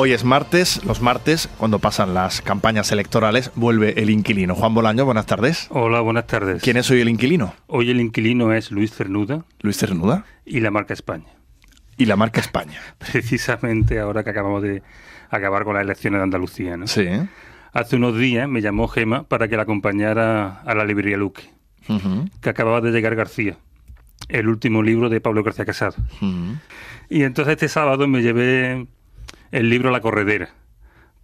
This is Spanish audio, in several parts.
Hoy es martes, los martes, cuando pasan las campañas electorales, vuelve el inquilino. Juan Bolaño, buenas tardes. Hola, buenas tardes. ¿Quién es hoy el inquilino? Hoy el inquilino es Luis Cernuda. Luis Cernuda. Y la marca España. Y la marca España. Precisamente ahora que acabamos de acabar con las elecciones de Andalucía, ¿no? Sí. Hace unos días me llamó Gema para que la acompañara a la librería Luque, que acababa de llegar García el último libro de Pablo García Casado. Y entonces este sábado me llevé el libro La Corredera,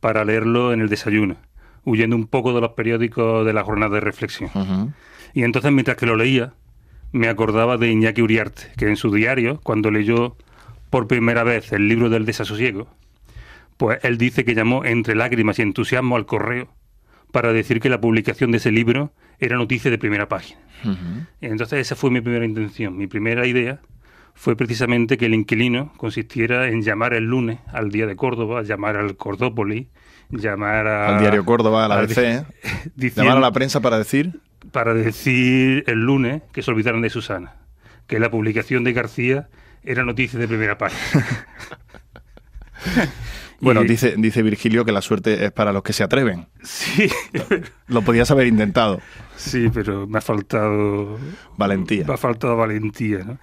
para leerlo en el desayuno, huyendo un poco de los periódicos de la jornada de reflexión. Y entonces, mientras que lo leía, me acordaba de Iñaki Uriarte, que en su diario, cuando leyó por primera vez el libro del desasosiego, pues él dice que llamó entre lágrimas y entusiasmo al correo para decir que la publicación de ese libro era noticia de primera página. Entonces esa fue mi primera intención, mi primera idea fue precisamente que el inquilino consistiera en llamar el lunes al día de Córdoba, llamar al Cordópoli, llamar a, al diario Córdoba, a ¿eh? la ABC, llamar a la prensa para decir... Para decir el lunes que se olvidaron de Susana, que la publicación de García era noticia de primera parte. Bueno, dice, dice Virgilio que la suerte es para los que se atreven. Sí. Lo podías haber intentado. Sí, pero me ha faltado... Valentía. Me ha faltado valentía, ¿no?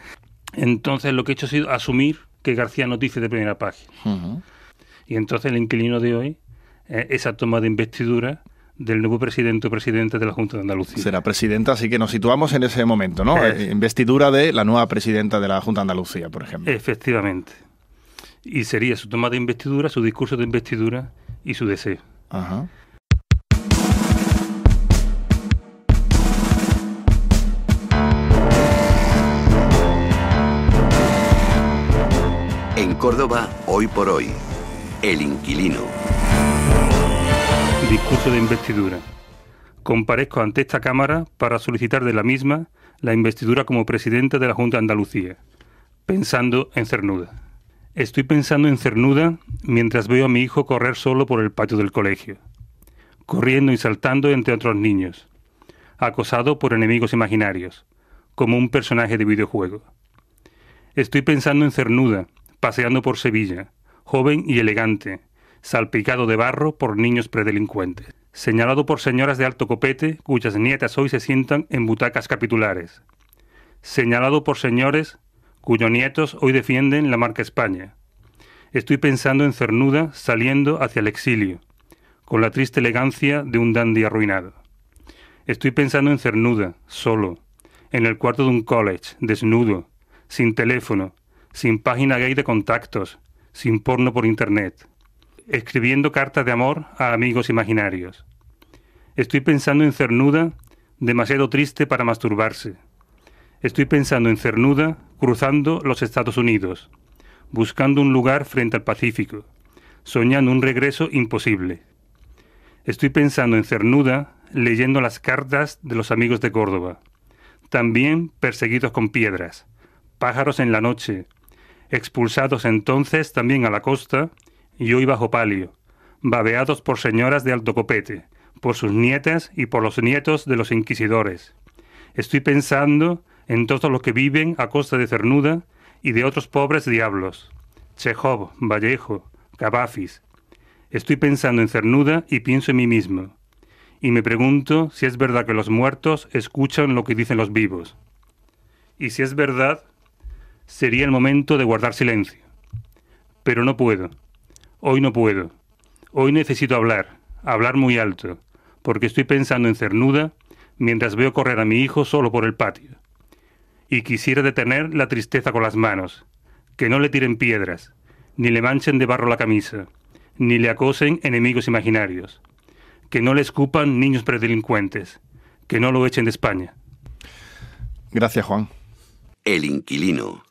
Entonces lo que he hecho ha sido asumir que García nos dice de primera página. Y entonces el inquilino de hoy, es eh, esa toma de investidura del nuevo presidente o presidente de la Junta de Andalucía. Será presidenta, así que nos situamos en ese momento, ¿no? Eh, investidura de la nueva presidenta de la Junta de Andalucía, por ejemplo. Efectivamente. Y sería su toma de investidura, su discurso de investidura y su deseo. Ajá. En Córdoba, hoy por hoy, el inquilino. Discurso de investidura. Comparezco ante esta Cámara para solicitar de la misma la investidura como presidente de la Junta de Andalucía, pensando en Cernuda. Estoy pensando en Cernuda mientras veo a mi hijo correr solo por el patio del colegio, corriendo y saltando entre otros niños, acosado por enemigos imaginarios, como un personaje de videojuego. Estoy pensando en Cernuda paseando por Sevilla, joven y elegante, salpicado de barro por niños predelincuentes, señalado por señoras de alto copete cuyas nietas hoy se sientan en butacas capitulares, señalado por señores cuyos nietos hoy defienden la marca España. Estoy pensando en Cernuda saliendo hacia el exilio, con la triste elegancia de un dandy arruinado. Estoy pensando en Cernuda, solo, en el cuarto de un college, desnudo, sin teléfono, sin página gay de contactos, sin porno por internet, escribiendo cartas de amor a amigos imaginarios. Estoy pensando en cernuda, demasiado triste para masturbarse. Estoy pensando en cernuda, cruzando los Estados Unidos, buscando un lugar frente al Pacífico, soñando un regreso imposible. Estoy pensando en cernuda, leyendo las cartas de los amigos de Córdoba. También perseguidos con piedras, pájaros en la noche, expulsados entonces también a la costa y hoy bajo palio, babeados por señoras de alto copete, por sus nietas y por los nietos de los inquisidores. Estoy pensando en todos los que viven a costa de Cernuda y de otros pobres diablos. Chejov, Vallejo, cabafis Estoy pensando en Cernuda y pienso en mí mismo. Y me pregunto si es verdad que los muertos escuchan lo que dicen los vivos. Y si es verdad Sería el momento de guardar silencio. Pero no puedo. Hoy no puedo. Hoy necesito hablar, hablar muy alto, porque estoy pensando en Cernuda mientras veo correr a mi hijo solo por el patio. Y quisiera detener la tristeza con las manos, que no le tiren piedras, ni le manchen de barro la camisa, ni le acosen enemigos imaginarios, que no le escupan niños predilincuentes. que no lo echen de España. Gracias, Juan. El inquilino.